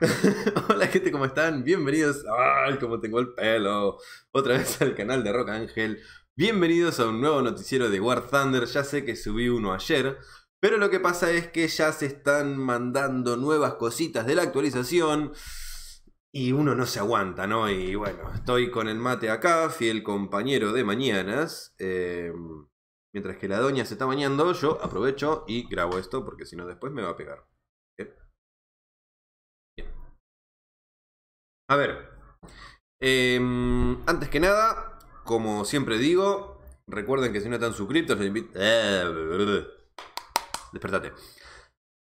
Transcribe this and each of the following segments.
Hola gente, ¿cómo están? Bienvenidos. ¡Ay, cómo tengo el pelo! Otra vez al canal de Rock Ángel. Bienvenidos a un nuevo noticiero de War Thunder. Ya sé que subí uno ayer, pero lo que pasa es que ya se están mandando nuevas cositas de la actualización. Y uno no se aguanta, ¿no? Y bueno, estoy con el mate acá, fiel compañero de mañanas. Eh, mientras que la doña se está bañando, yo aprovecho y grabo esto porque si no después me va a pegar. A ver, em, antes que nada, como siempre digo, recuerden que si no están suscriptos les invito... Eh, despertate.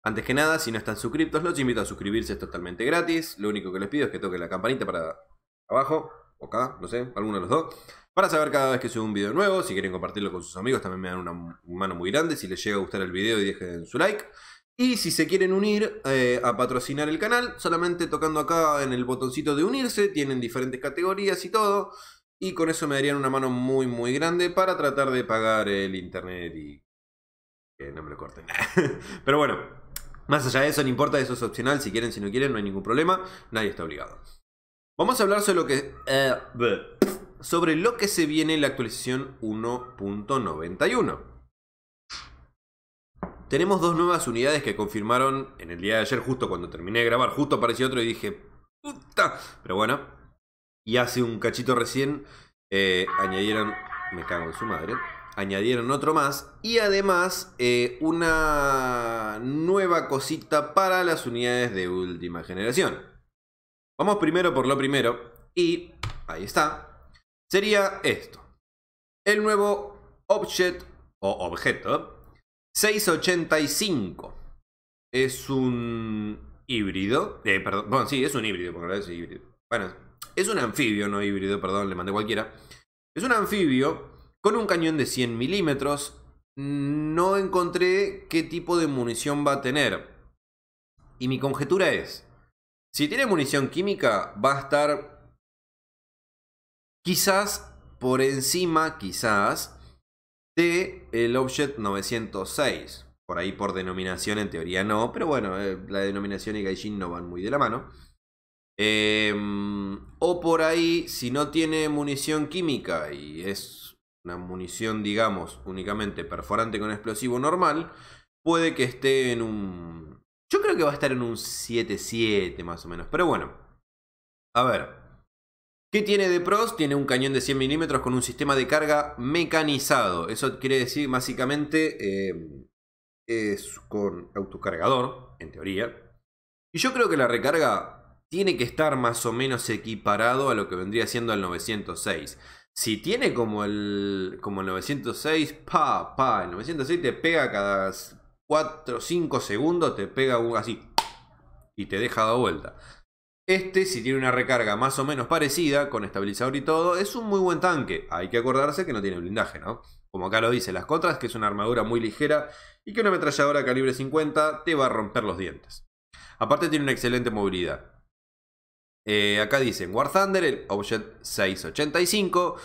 Antes que nada, si no están suscritos, los invito a suscribirse, es totalmente gratis. Lo único que les pido es que toquen la campanita para abajo, o acá, no sé, alguno de los dos. Para saber cada vez que subo un video nuevo, si quieren compartirlo con sus amigos también me dan una mano muy grande. Si les llega a gustar el video y dejen su like. Y si se quieren unir eh, a patrocinar el canal, solamente tocando acá en el botoncito de unirse, tienen diferentes categorías y todo. Y con eso me darían una mano muy muy grande para tratar de pagar el internet y que no me lo corten. Pero bueno, más allá de eso, no importa, eso es opcional. Si quieren, si no quieren, no hay ningún problema. Nadie está obligado. Vamos a hablar sobre lo que, eh, sobre lo que se viene en la actualización 1.91. Tenemos dos nuevas unidades que confirmaron en el día de ayer, justo cuando terminé de grabar, justo apareció otro y dije, puta, pero bueno. Y hace un cachito recién eh, añadieron, me cago en su madre, añadieron otro más y además eh, una nueva cosita para las unidades de última generación. Vamos primero por lo primero y ahí está. Sería esto. El nuevo object o objeto 685 es un híbrido. Eh, perdón, bueno, sí, es un híbrido, es híbrido. Bueno, es un anfibio, no híbrido, perdón, le mandé cualquiera. Es un anfibio con un cañón de 100 milímetros. No encontré qué tipo de munición va a tener. Y mi conjetura es, si tiene munición química, va a estar quizás por encima, quizás, de el Object 906. Por ahí por denominación en teoría no, pero bueno, eh, la denominación y Gaijin no van muy de la mano. Em, o por ahí, si no tiene munición química y es una munición, digamos, únicamente perforante con explosivo normal, puede que esté en un... Yo creo que va a estar en un 7-7 más o menos, pero bueno. A ver, ¿Qué tiene de pros? Tiene un cañón de 100 milímetros con un sistema de carga mecanizado. Eso quiere decir básicamente eh, es con autocargador, en teoría. Y yo creo que la recarga tiene que estar más o menos equiparado a lo que vendría siendo el 906. Si tiene como el, como el 906, pa, pa, el 906 te pega cada 4 o 5 segundos, te pega así y te deja la vuelta. Este, si tiene una recarga más o menos parecida, con estabilizador y todo, es un muy buen tanque. Hay que acordarse que no tiene blindaje, ¿no? Como acá lo dice las Cotras, que es una armadura muy ligera y que una ametralladora calibre 50 te va a romper los dientes. Aparte tiene una excelente movilidad. Eh, acá dicen War Thunder, el Object 685.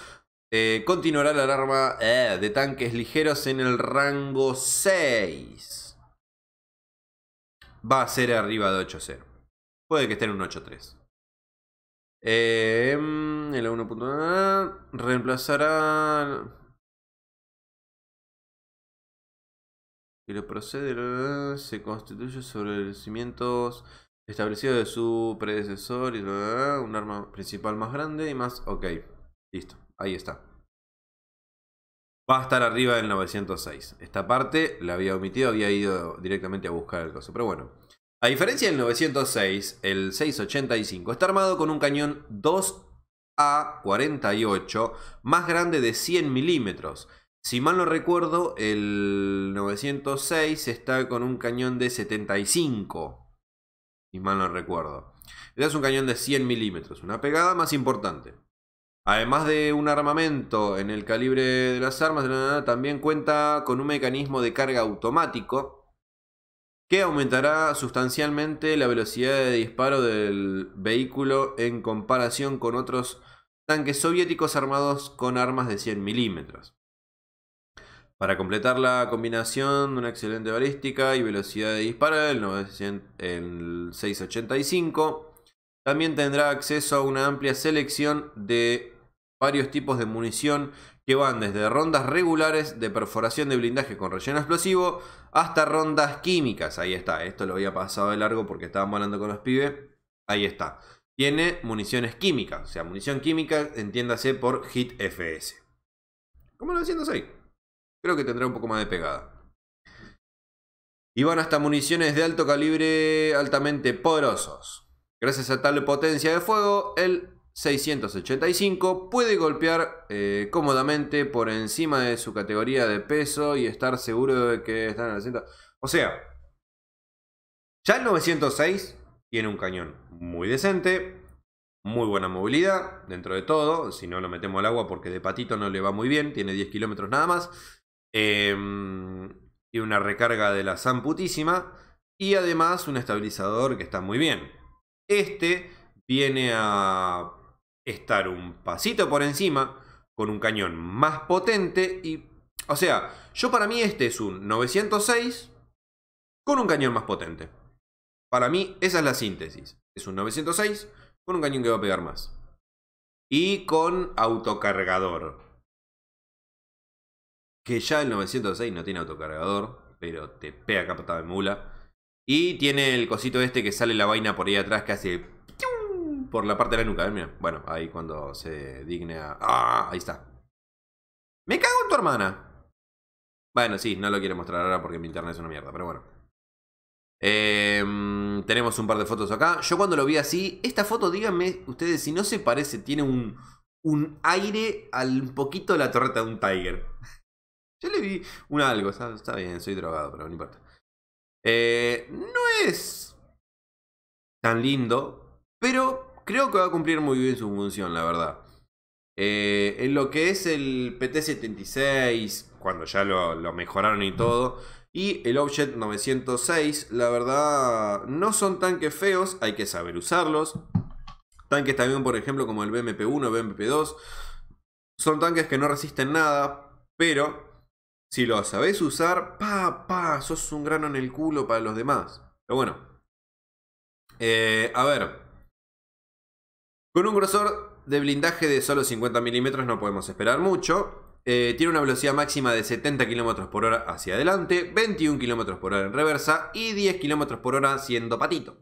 Eh, continuará la alarma eh, de tanques ligeros en el rango 6. Va a ser arriba de 8-0. Puede que esté en un 8.3. Eh, mm, el 1.1 reemplazará. Y lo procede, se constituye sobre los cimientos establecidos de su predecesor y un arma principal más grande y más. Ok, listo, ahí está. Va a estar arriba del 906. Esta parte la había omitido, había ido directamente a buscar el caso, pero bueno. A diferencia del 906, el 685 está armado con un cañón 2A48 más grande de 100 milímetros. Si mal no recuerdo, el 906 está con un cañón de 75. Si mal no recuerdo. es un cañón de 100 milímetros, una pegada más importante. Además de un armamento en el calibre de las armas, también cuenta con un mecanismo de carga automático que aumentará sustancialmente la velocidad de disparo del vehículo en comparación con otros tanques soviéticos armados con armas de 100 milímetros. Para completar la combinación de una excelente balística y velocidad de disparo, el, el 685 también tendrá acceso a una amplia selección de varios tipos de munición que van desde rondas regulares de perforación de blindaje con relleno explosivo hasta rondas químicas. Ahí está, esto lo había pasado de largo porque estábamos hablando con los pibes. Ahí está. Tiene municiones químicas, o sea, munición química entiéndase por hit FS. ¿Cómo lo haciendo ahí? Creo que tendrá un poco más de pegada. Y van hasta municiones de alto calibre altamente poderosos. Gracias a tal potencia de fuego, el 685, puede golpear eh, cómodamente por encima de su categoría de peso y estar seguro de que está en el asiento O sea, ya el 906 tiene un cañón muy decente, muy buena movilidad dentro de todo. Si no lo metemos al agua porque de patito no le va muy bien, tiene 10 kilómetros nada más. Em, tiene una recarga de la San putísima y además un estabilizador que está muy bien. Este viene a estar un pasito por encima con un cañón más potente y... O sea, yo para mí este es un 906 con un cañón más potente. Para mí esa es la síntesis. Es un 906 con un cañón que va a pegar más. Y con autocargador. Que ya el 906 no tiene autocargador, pero te pega capatada de mula. Y tiene el cosito este que sale la vaina por ahí atrás que hace por la parte de la nuca, ¿eh? Bueno, ahí cuando se digne a... ¡Ah! Ahí está. ¡Me cago en tu hermana! Bueno, sí, no lo quiero mostrar ahora porque mi internet es una mierda, pero bueno. Em, tenemos un par de fotos acá. Yo cuando lo vi así, esta foto, díganme ustedes si no se parece, tiene un, un aire al un poquito de la torreta de un Tiger. Yo le vi un algo, está, bien, soy drogado, pero no importa. Eh, no es tan lindo, pero Creo que va a cumplir muy bien su función, la verdad. Eh, en lo que es el PT-76, cuando ya lo, mejoraron y todo, y el Object 906, la verdad, no son tanques feos, hay que saber usarlos. Tanques también, por ejemplo, como el BMP-1, BMP-2, son tanques que no resisten nada, pero si lo sabés usar, pa, sos un grano en el culo para los demás. Pero bueno, eh, a ver. Con un grosor de blindaje de solo 50 milímetros no podemos esperar mucho. Eh, tiene una velocidad máxima de 70 km por hora hacia adelante, 21 km por hora en reversa y 10 km por hora siendo patito.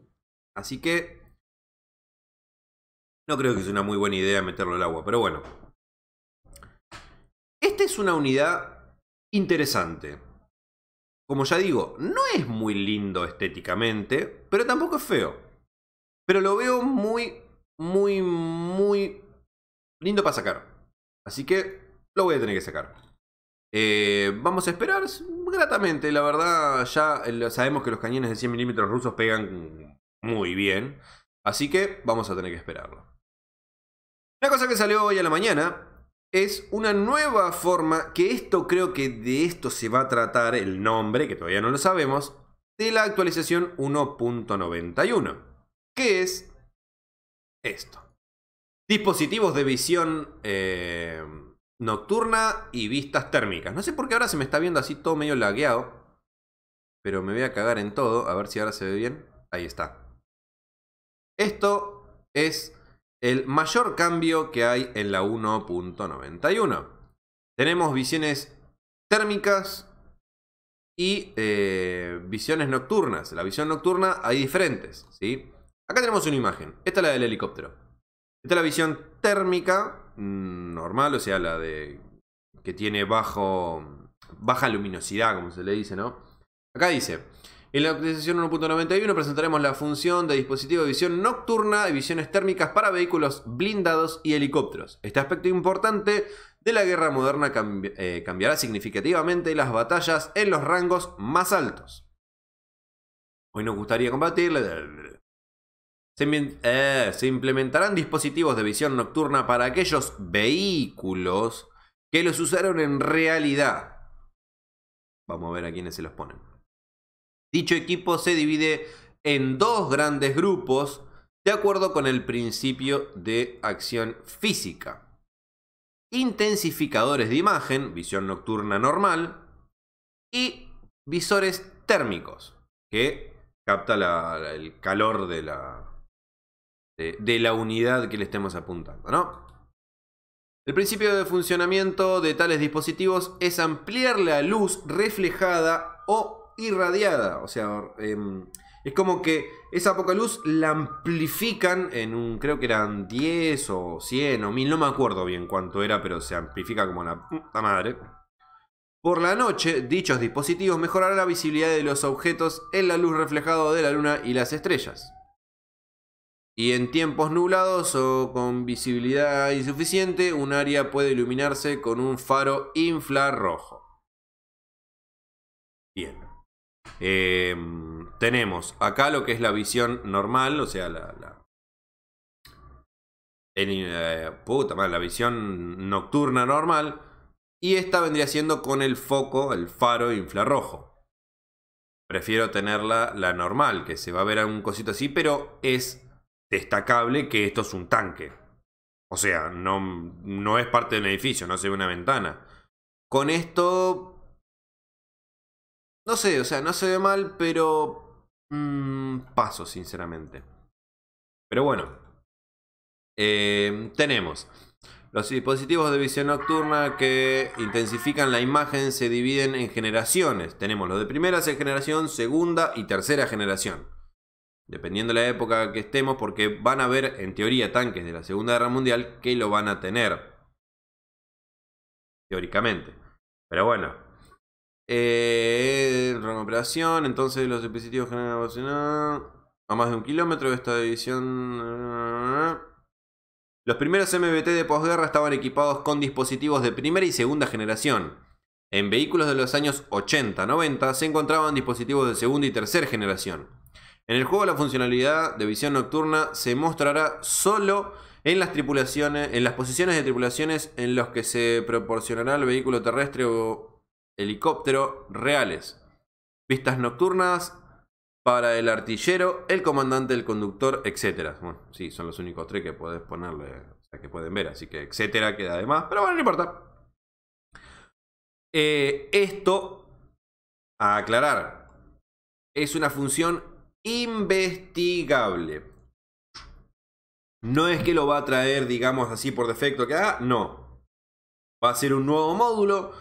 Así que... No creo que sea una muy buena idea meterlo al agua, pero bueno. Esta es una unidad interesante. Como ya digo, no es muy lindo estéticamente, pero tampoco es feo. Pero lo veo muy muy, muy lindo para sacar. Así que lo voy a tener que sacar. Eh, vamos a esperar gratamente, la verdad. Ya sabemos que los cañones de 100 milímetros rusos pegan muy bien. Así que vamos a tener que esperarlo. Una cosa que salió hoy a la mañana es una nueva forma, que esto creo que de esto se va a tratar el nombre, que todavía no lo sabemos, de la actualización 1.91, que es esto. Dispositivos de visión eh, nocturna y vistas térmicas. No sé por qué ahora se me está viendo así todo medio lagueado. Pero me voy a cagar en todo. A ver si ahora se ve bien. Ahí está. Esto es el mayor cambio que hay en la 1.91. Tenemos visiones térmicas y eh, visiones nocturnas. La visión nocturna hay diferentes, ¿sí? Acá tenemos una imagen. Esta es la del helicóptero. Esta es la visión térmica mm, normal, o sea, la de que tiene baja luminosidad, como se le dice, ¿no? Acá dice, en la actualización 1.91 presentaremos la función de dispositivo de visión nocturna y visiones térmicas para vehículos blindados y helicópteros. Este aspecto importante de la guerra moderna eh, cambiará significativamente las batallas en los rangos más altos. Hoy nos gustaría combatir... Eh, se, implementarán dispositivos de visión nocturna para aquellos vehículos que los usaron en realidad. Vamos a ver a quiénes se los ponen. Dicho equipo se divide en dos grandes grupos de acuerdo con el principio de acción física. Intensificadores de imagen, visión nocturna normal, y visores térmicos, que capta el calor de la, este, de, la unidad que le estemos apuntando, ¿no? El principio de funcionamiento de tales dispositivos es ampliar la luz reflejada o irradiada. O sea, em, es como que esa poca luz la amplifican en un, creo que eran 10 o 100 o 1000, no me acuerdo bien cuánto era, pero se amplifica como la puta madre. Por la noche, dichos dispositivos mejorarán la visibilidad de los objetos en la luz reflejada de la luna y las estrellas. Y en tiempos nublados o con visibilidad insuficiente, un área puede iluminarse con un faro infrarrojo. Bien. Em, tenemos acá lo que es la visión normal, o sea, la... Eh, puta madre, la visión nocturna normal. Y esta vendría siendo con el foco, el faro infrarrojo. Prefiero tenerla la normal, que se va a ver algún cosito así, pero es destacable que esto es un tanque. O sea, no, no es parte del edificio, no se ve una ventana. Con esto... No sé, o sea, no se ve mal, pero... Mm, paso, sinceramente. Pero bueno. Eh, tenemos. Los dispositivos de visión nocturna que intensifican la imagen se dividen en generaciones. Tenemos los de primera generación, segunda y tercera generación. Dependiendo de la época que estemos, porque van a haber, en teoría, tanques de la Segunda Guerra Mundial que lo van a tener. Teóricamente. Pero bueno. Eh, operación, entonces los dispositivos generacionales a más de un kilómetro de esta división. Los primeros MBT de posguerra estaban equipados con dispositivos de primera y segunda generación. En vehículos de los años 80-90 se encontraban dispositivos de segunda y tercera generación. En el juego la funcionalidad de visión nocturna se mostrará solo en las tripulaciones, en las posiciones de tripulaciones en las que se proporcionará el vehículo terrestre o helicóptero reales. Pistas nocturnas para el artillero, el comandante, el conductor, etc. Bueno, sí, son los únicos tres que puedes ponerle, o sea, que pueden ver, así que etcétera queda además, pero bueno, no importa. Eh, esto, a aclarar, es una función investigable. No es que lo va a traer, digamos así, por defecto que haga, ah, no. Va a ser un nuevo módulo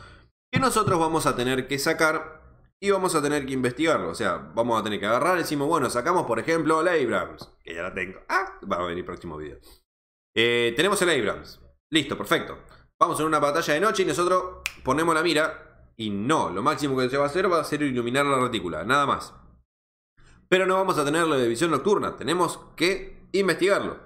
que nosotros vamos a tener que sacar y vamos a tener que investigarlo. O sea, vamos a tener que agarrar decimos, bueno, sacamos por ejemplo la Abrams, que ya la tengo. Ah, va a venir próximo video. Eh, tenemos el Abrams. Listo, perfecto. Vamos en una batalla de noche y nosotros ponemos la mira. Y no, lo máximo que se va a hacer va a ser iluminar la retícula, nada más pero no vamos a tener la visión nocturna, tenemos que investigarlo.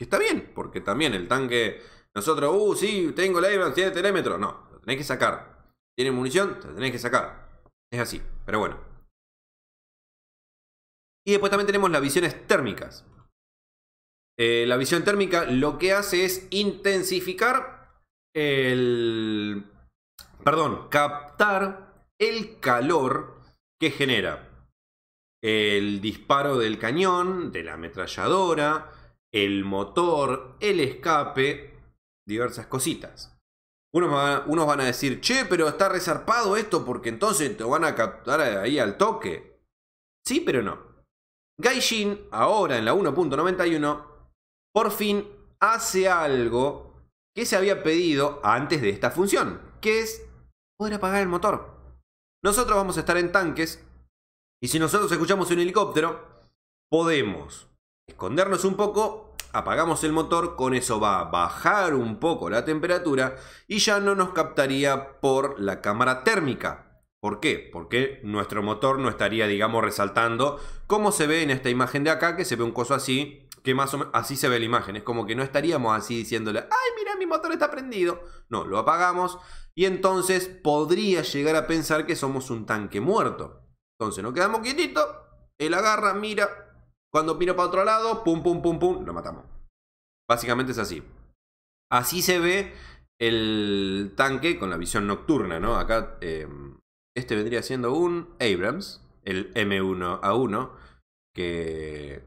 está bien, porque también el tanque, nosotros, uh, sí, tengo la Ivan, tiene telémetro, no, lo tenés que sacar. Tiene munición, lo tenés que sacar. Es así, pero bueno. Y después también tenemos las visiones térmicas. Eh, la visión térmica lo que hace es intensificar el... Perdón, captar el calor que genera el disparo del cañón, de la ametralladora, el motor, el escape, diversas cositas. Unos van, a decir, che, pero está resarpado esto porque entonces te van a captar ahí al toque. Sí, pero no. Gaijin, ahora en la 1.91, por fin hace algo que se había pedido antes de esta función, que es poder apagar el motor. Nosotros vamos a estar en tanques y si nosotros escuchamos un helicóptero, podemos escondernos un poco, apagamos el motor, con eso va a bajar un poco la temperatura y ya no nos captaría por la cámara térmica. ¿Por qué? Porque nuestro motor no estaría, digamos, resaltando como se ve en esta imagen de acá, que se ve un coso así, que más o menos así se ve la imagen. Es como que no estaríamos así diciéndole, ay, mira, mi motor está prendido. No, lo apagamos y entonces podría llegar a pensar que somos un tanque muerto. Entonces nos quedamos quietitos, él agarra, mira, cuando piro para otro lado, pum, pum, pum, pum, lo matamos. Básicamente es así. Así se ve el tanque con la visión nocturna, ¿no? Acá em, este vendría siendo un Abrams, el M1A1, que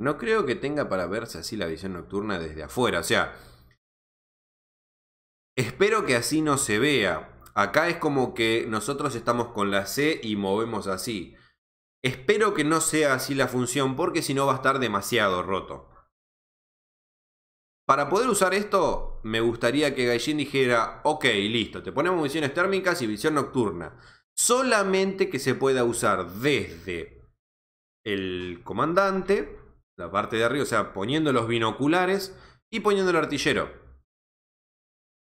no creo que tenga para verse así la visión nocturna desde afuera. O sea, espero que así no se vea, Acá es como que nosotros estamos con la C y movemos así. Espero que no sea así la función porque si no va a estar demasiado roto. Para poder usar esto, me gustaría que Gaijin dijera, ok, listo, te ponemos visiones térmicas y visión nocturna. Solamente que se pueda usar desde el comandante, la parte de arriba, o sea, poniendo los binoculares y poniendo el artillero.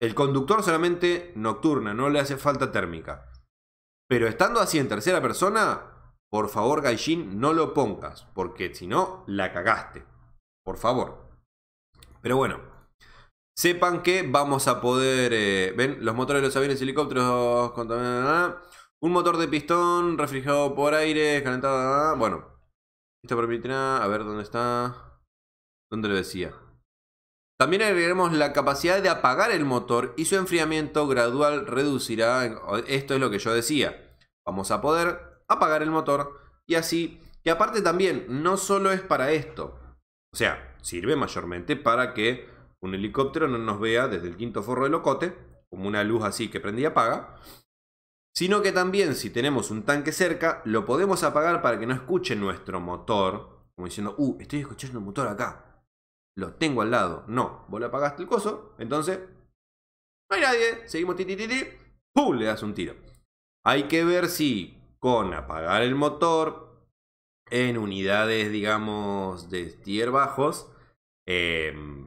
El conductor solamente nocturna, no le hace falta térmica. Pero estando así en tercera persona, por favor, Gaijin, no lo pongas, porque si no, la cagaste. Por favor. Pero bueno, sepan que vamos a poder. Eh, ¿Ven? Los motores de los aviones helicópteros Un motor de pistón refrigerado por aire, calentado. Bueno, esto permitirá. A ver dónde está. ¿Dónde lo decía? También agregaremos la capacidad de apagar el motor y su enfriamiento gradual reducirá, esto es lo que yo decía, vamos a poder apagar el motor y así, que aparte también no solo es para esto, o sea, sirve mayormente para que un helicóptero no nos vea desde el quinto forro del locote, como una luz así que prende y apaga, sino que también si tenemos un tanque cerca, lo podemos apagar para que no escuche nuestro motor, como diciendo, uh, estoy escuchando un motor acá, lo tengo al lado. No, vos le apagaste el coso, entonces no hay nadie, seguimos Titi titi. ¡pum! Le das un tiro. Hay que ver si con apagar el motor en unidades, digamos, de tier bajos, em,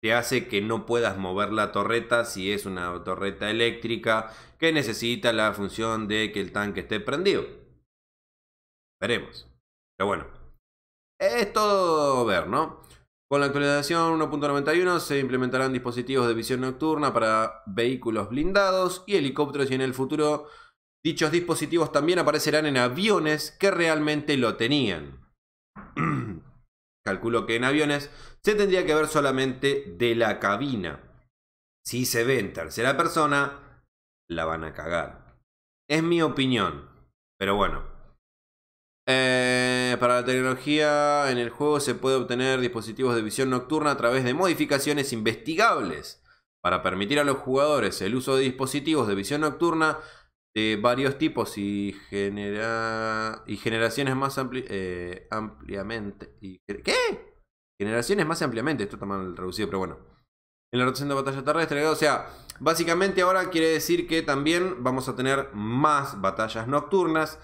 te hace que no puedas mover la torreta si es una torreta eléctrica que necesita la función de que el tanque esté prendido. Veremos. Pero bueno, es todo ver, ¿no? Con la actualización 1.91 se implementarán dispositivos de visión nocturna para vehículos blindados y helicópteros y en el futuro dichos dispositivos también aparecerán en aviones que realmente lo tenían. Calculo que en aviones se tendría que ver solamente de la cabina. Si se ve en tercera persona, la van a cagar. Es mi opinión. Pero bueno, eh, para la tecnología en el juego se puede obtener dispositivos de visión nocturna a través de modificaciones investigables. Para permitir a los jugadores el uso de dispositivos de visión nocturna de varios tipos y, genera y generaciones más eh, ampliamente. Y, ¿Qué? Generaciones más ampliamente. Esto está mal reducido, pero bueno. En la rotación de batalla terrestre. O sea, básicamente ahora quiere decir que también vamos a tener más batallas nocturnas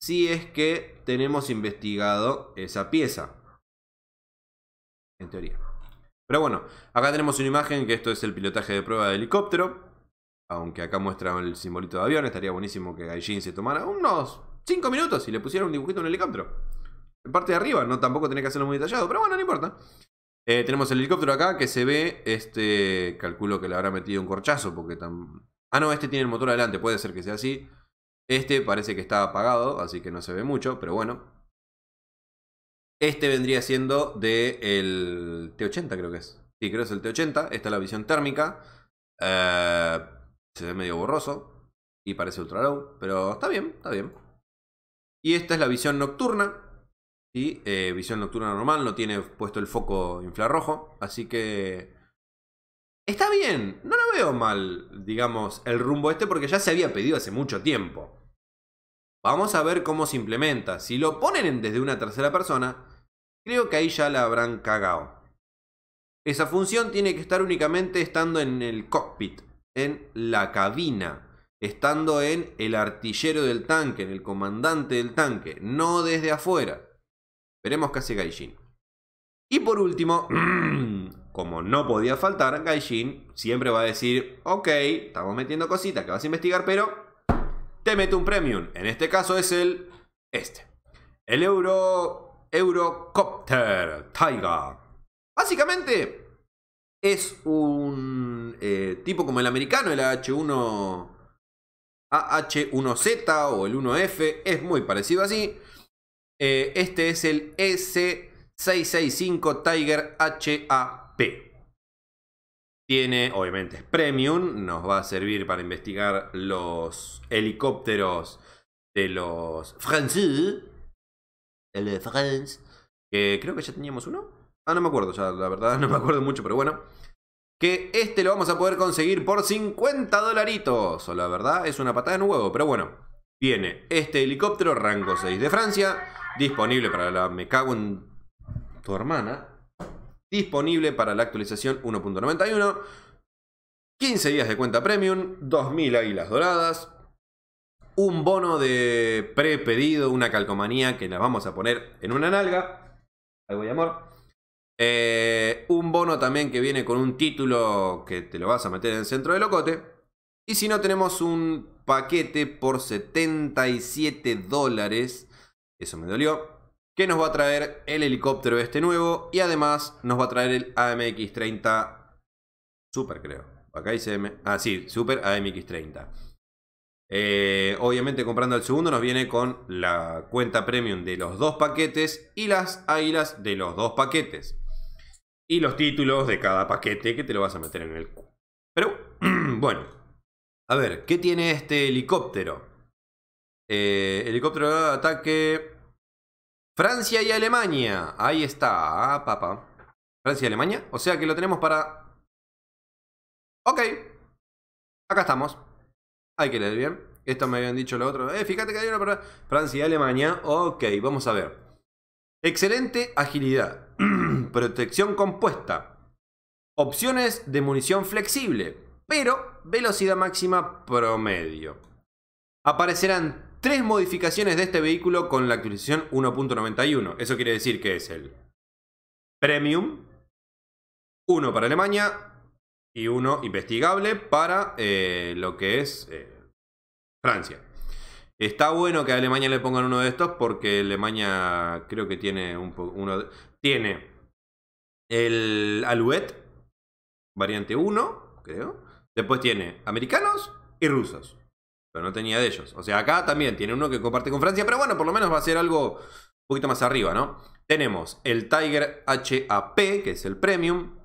si es que tenemos investigado esa pieza. En teoría. Pero bueno, acá tenemos una imagen que esto es el pilotaje de prueba de helicóptero. Aunque acá muestra el simbolito de avión, estaría buenísimo que Gaijin se tomara unos 5 minutos y le pusiera un dibujito en el helicóptero. En parte de arriba, no tampoco tiene que hacerlo muy detallado, pero bueno, no importa. Eh, tenemos el helicóptero acá que se ve, este, calculo que le habrá metido un corchazo porque tan... Ah, no, este tiene el motor adelante, puede ser que sea así. Este parece que está apagado, así que no se ve mucho, pero bueno. Este vendría siendo del T80, creo que es. Sí, creo que es el T80. Esta es la visión térmica. Eh, se ve medio borroso. Y parece ultra low, pero está bien, está bien. Y esta es la visión nocturna. Sí, eh, visión nocturna normal, no tiene puesto el foco infrarrojo. Así que. Está bien, no lo veo mal, digamos, el rumbo este, porque ya se había pedido hace mucho tiempo. Vamos a ver cómo se implementa. Si lo ponen desde una tercera persona, creo que ahí ya la habrán cagado. Esa función tiene que estar únicamente estando en el cockpit, en la cabina, estando en el artillero del tanque, en el comandante del tanque, no desde afuera. Veremos qué hace Gaijin. Y por último, como no podía faltar, Gaijin siempre va a decir, ok, estamos metiendo cositas que vas a investigar, pero te mete un premium. En este caso es el este. El Euro Eurocopter tiger Básicamente es un eh, tipo como el americano, el H1 AH1Z o el 1F, es muy parecido así. Eh, este es el e S665 Tiger HAP. Tiene, obviamente, es premium, nos va a servir para investigar los helicópteros de los franceses. El de France. Que creo que ya teníamos uno. Ah, no me acuerdo, ya la verdad no me acuerdo mucho, pero bueno. Que este lo vamos a poder conseguir por 50 dolaritos. O la verdad es una patada en un huevo, pero bueno. Viene este helicóptero, rango 6 de Francia. Disponible para la... Me cago en tu hermana disponible para la actualización 1.91. 15 días de cuenta premium, 2.000 águilas doradas, un bono de prepedido, una calcomanía que la vamos a poner en una nalga. Algo de amor. Eh, un bono también que viene con un título que te lo vas a meter en el centro del locote. Y si no, tenemos un paquete por 77 dólares. Eso me dolió que nos va a traer el helicóptero este nuevo y además nos va a traer el AMX-30 Super, creo. Acá dice Ah, sí, Super AMX-30. Eh, obviamente comprando el segundo nos viene con la cuenta premium de los dos paquetes y las águilas de los dos paquetes. Y los títulos de cada paquete que te lo vas a meter en el... Pero, bueno. A ver, ¿qué tiene este helicóptero? Eh, helicóptero de ataque Francia y Alemania. Ahí está, ah, papá. Francia y Alemania. O sea que lo tenemos para... Ok. Acá estamos. Hay que leer bien. Esto me habían dicho lo otro. Eh, fíjate que hay una para Francia y Alemania. Ok, vamos a ver. Excelente agilidad. Protección compuesta. Opciones de munición flexible. Pero velocidad máxima promedio. Aparecerán tres modificaciones de este vehículo con la actualización 1.91. Eso quiere decir que es el Premium, uno para Alemania y uno investigable para eh, lo que es eh, Francia. Está bueno que a Alemania le pongan uno de estos porque Alemania creo que tiene un tiene el Alouette variante 1, creo. Después tiene americanos y rusos. Pero no tenía de ellos. O sea, acá también tiene uno que comparte con Francia, pero bueno, por lo menos va a ser algo un poquito más arriba, ¿no? Tenemos el Tiger HAP, que es el Premium,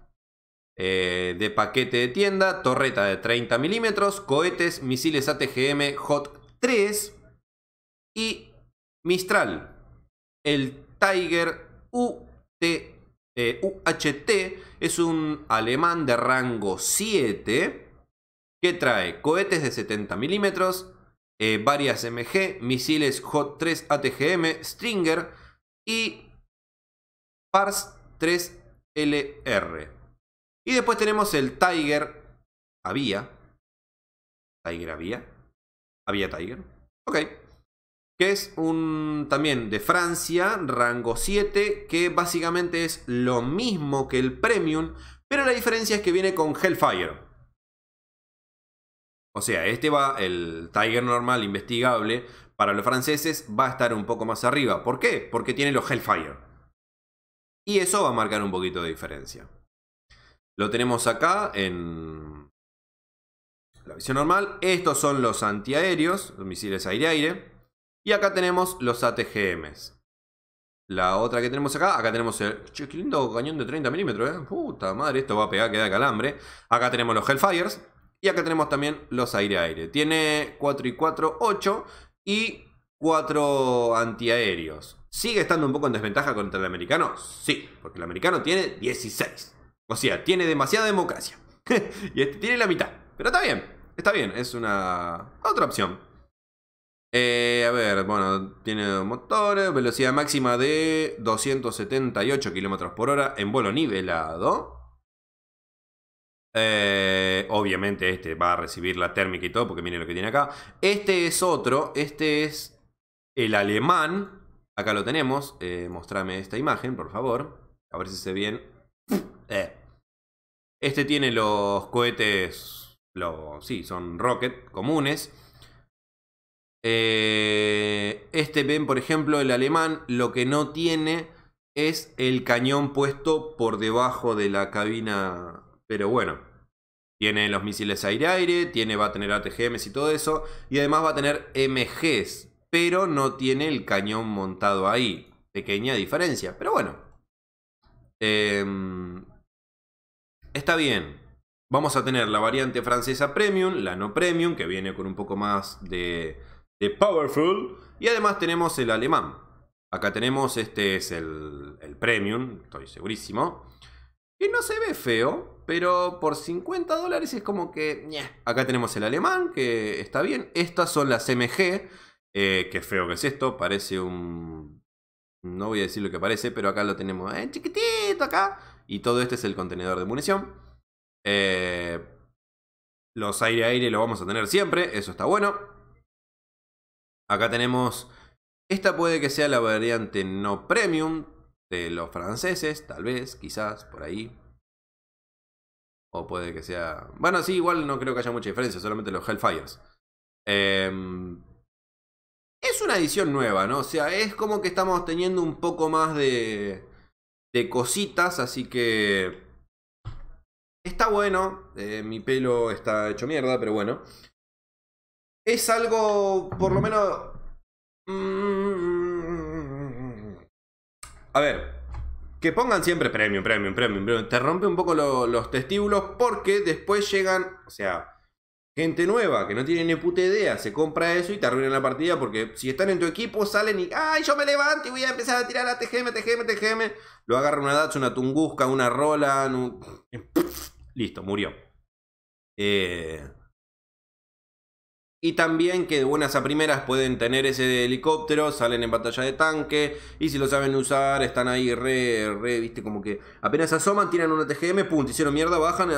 eh, de paquete de tienda, torreta de 30 milímetros, cohetes, misiles ATGM Hot 3 y Mistral. El Tiger UT, eh, UHT es un alemán de rango 7 que trae cohetes de 70 milímetros, eh, varias MG, misiles Hot 3 ATGM, Stringer y Pars 3LR. Y después tenemos el Tiger. Avia, Tiger había. Había Tiger. Ok. Que es un también de Francia, rango 7, que básicamente es lo mismo que el Premium, pero la diferencia es que viene con Hellfire. O sea, este va, el Tiger normal investigable, para los franceses va a estar un poco más arriba. ¿Por qué? Porque tiene los Hellfire. Y eso va a marcar un poquito de diferencia. Lo tenemos acá en la visión normal. Estos son los antiaéreos, los misiles aire-aire. Y acá tenemos los ATGMs. La otra que tenemos acá, acá tenemos el... Che, qué lindo cañón de 30 milímetros, ¿eh? Puta madre, esto va a pegar, queda calambre. Acá tenemos los Hellfires. Y acá tenemos también los aire-aire. Tiene 4 y 4, 8 y 4 antiaéreos. ¿Sigue estando un poco en desventaja contra el americano? Sí, porque el americano tiene 16. O sea, tiene demasiada democracia. y este tiene la mitad. Pero está bien, está bien, es una otra opción. Eh, a ver, bueno, tiene dos motores, velocidad máxima de 278 km por hora en vuelo nivelado. Eh, obviamente este va a recibir la térmica y todo, porque miren lo que tiene acá. Este es otro, este es el alemán. Acá lo tenemos. Eh, mostrame esta imagen, por favor. A ver si se ve bien. Eh. Este tiene los cohetes, los, sí, son rocket comunes. este ven, por ejemplo, el alemán, lo que no tiene es el cañón puesto por debajo de la cabina pero bueno, tiene los misiles aire-aire, tiene, va a tener ATGMs y todo eso, y además va a tener MGs, pero no tiene el cañón montado ahí. Pequeña diferencia, pero bueno. Em, está bien. Vamos a tener la variante francesa premium, la no premium, que viene con un poco más de, powerful, y además tenemos el alemán. Acá tenemos, este es el, el premium, estoy segurísimo no se ve feo, pero por 50 dólares es como que... Acá tenemos el alemán, que está bien. Estas son las MG. Que eh, qué feo que es esto, parece un... No voy a decir lo que parece, pero acá lo tenemos en eh, chiquitito acá. Y todo este es el contenedor de munición. Eh, los aire-aire lo vamos a tener siempre, eso está bueno. Acá tenemos... Esta puede que sea la variante no premium, los franceses, tal vez, quizás, por ahí. O puede que sea... Bueno, sí, igual no creo que haya mucha diferencia, solamente los Hellfires. Em, es una edición nueva, ¿no? O sea, es como que estamos teniendo un poco más de, de cositas, así que... Está bueno, eh, mi pelo está hecho mierda, pero bueno. Es algo, por lo menos... mmm a ver, que pongan siempre premio, premio, premium, premio, Te rompe un poco los testículos porque después llegan, o sea, gente nueva que no tiene ni puta idea, se compra eso y te arruinan la partida porque si están en tu equipo salen y, ay, yo me levanto y voy a empezar a tirar a TGM, TGM, TGM. Lo agarra una dacha, una Tunguska, una Roland, Listo, murió. Eh... Y también que de buenas a primeras pueden tener ese helicóptero, salen en batalla de tanque, y si lo saben usar, están ahí re, re, viste, como que apenas asoman, tiran una TGM, punto. hicieron mierda, bajan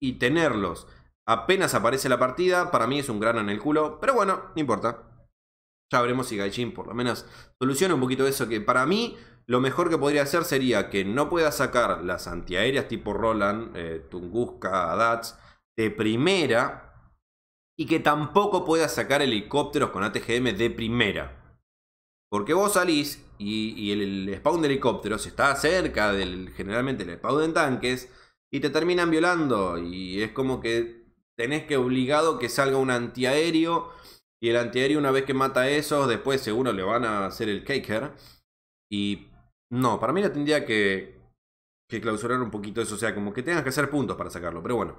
y tenerlos. Apenas aparece la partida, para mí es un grano en el culo, pero bueno, no importa. Ya veremos si Gaijin por lo menos soluciona un poquito eso, que para mí lo mejor que podría hacer sería que no pueda sacar las antiaéreas tipo Roland, eh, Tunguska, Dats, de primera, y que tampoco puedas sacar helicópteros con ATGM de primera. Porque vos salís y, el, spawn de helicópteros está cerca del, generalmente, el spawn de tanques y te terminan violando. Y es como que tenés que obligado que salga un antiaéreo y el antiaéreo una vez que mata a esos, después seguro le van a hacer el caker. Y no, para mí no tendría que, que clausurar un poquito eso. O sea, como que tengas que hacer puntos para sacarlo. Pero bueno,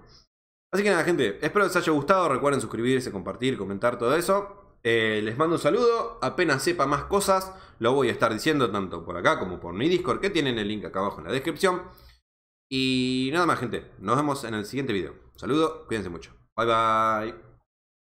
Así que nada, gente, espero les haya gustado. Recuerden suscribirse, compartir, comentar todo eso. Eh, les mando un saludo. Apenas sepa más cosas, lo voy a estar diciendo tanto por acá como por mi Discord, que tienen el link acá abajo en la descripción. Y nada más, gente. Nos vemos en el siguiente video. Un saludo, cuídense mucho. Bye bye.